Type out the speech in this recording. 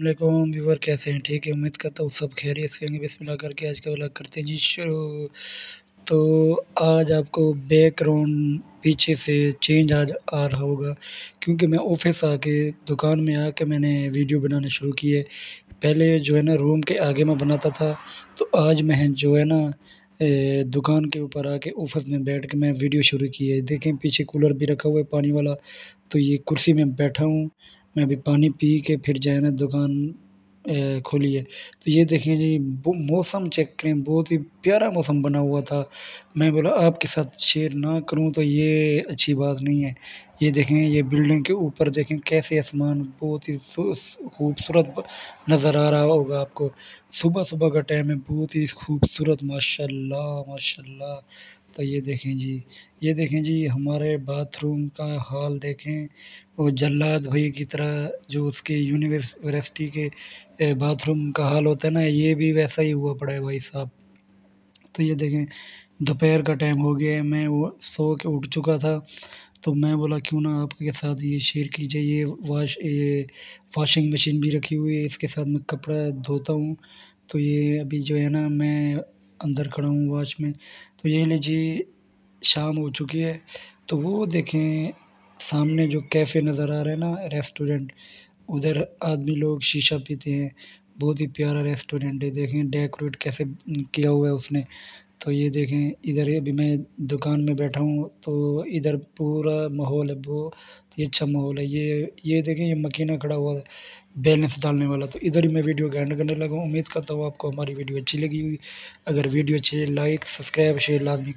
अल्लाम व्यूवर कैसे हैं ठीक है उम्मीद करता हूँ सब खैरियत से होंगे बिस्मिल्लाह करके आज का ब्लॉग करते हैं जी शुरू तो आज आपको बैकग्राउंड पीछे से चेंज आज आ रहा होगा क्योंकि मैं ऑफिस आके दुकान में आके मैंने वीडियो बनाने शुरू किए पहले जो है ना रूम के आगे में बनाता था तो आज मैं जो है ना दुकान के ऊपर आके ऑफिस में बैठ के मैं वीडियो शुरू की है देखें पीछे कूलर भी रखा हुआ है पानी वाला तो ये कुर्सी में बैठा हूँ मैं अभी पानी पी के फिर जो है ना दुकान खोली है तो ये देखिए जी मौसम चेक करें बहुत ही प्यारा मौसम बना हुआ था मैं बोला आपके साथ शेयर ना करूं तो ये अच्छी बात नहीं है ये देखें ये बिल्डिंग के ऊपर देखें कैसे आसमान बहुत ही खूबसूरत नज़र आ रहा होगा आपको सुबह सुबह का टाइम है बहुत ही खूबसूरत माशाल्लाह माशाल्लाह तो ये देखें जी ये देखें जी हमारे बाथरूम का हॉल देखें वो जल्लाद भाई की तरह जो उसके यूनिवर्सिटी के बाथरूम का हाल होता है ना ये भी वैसा ही हुआ पड़ा है भाई साहब तो ये देखें दोपहर का टाइम हो गया है मैं वो सो के उठ चुका था तो मैं बोला क्यों ना आपके साथ ये शेयर कीजिए ये वाश ये वॉशिंग मशीन भी रखी हुई है इसके साथ मैं कपड़ा धोता हूँ तो ये अभी जो है ना मैं अंदर खड़ा हूँ वॉच में तो ये लीजिए शाम हो चुकी है तो वो देखें सामने जो कैफ़े नज़र आ रहे हैं ना रेस्टोरेंट उधर आदमी लोग शीशा पीते हैं बहुत ही प्यारा रेस्टोरेंट है देखें डेकोरेट कैसे किया हुआ है उसने तो ये देखें इधर अभी मैं दुकान में बैठा हूँ तो इधर पूरा माहौल है वो तो ये अच्छा माहौल है ये ये देखें ये मकीना खड़ा हुआ है बैलेंस डालने वाला तो इधर ही मैं वीडियो गैंड करने लगा उम्मीद करता हूँ आपको हमारी वीडियो अच्छी लगी हुई अगर वीडियो अच्छी लाइक सब्सक्राइब शेयर लाजमी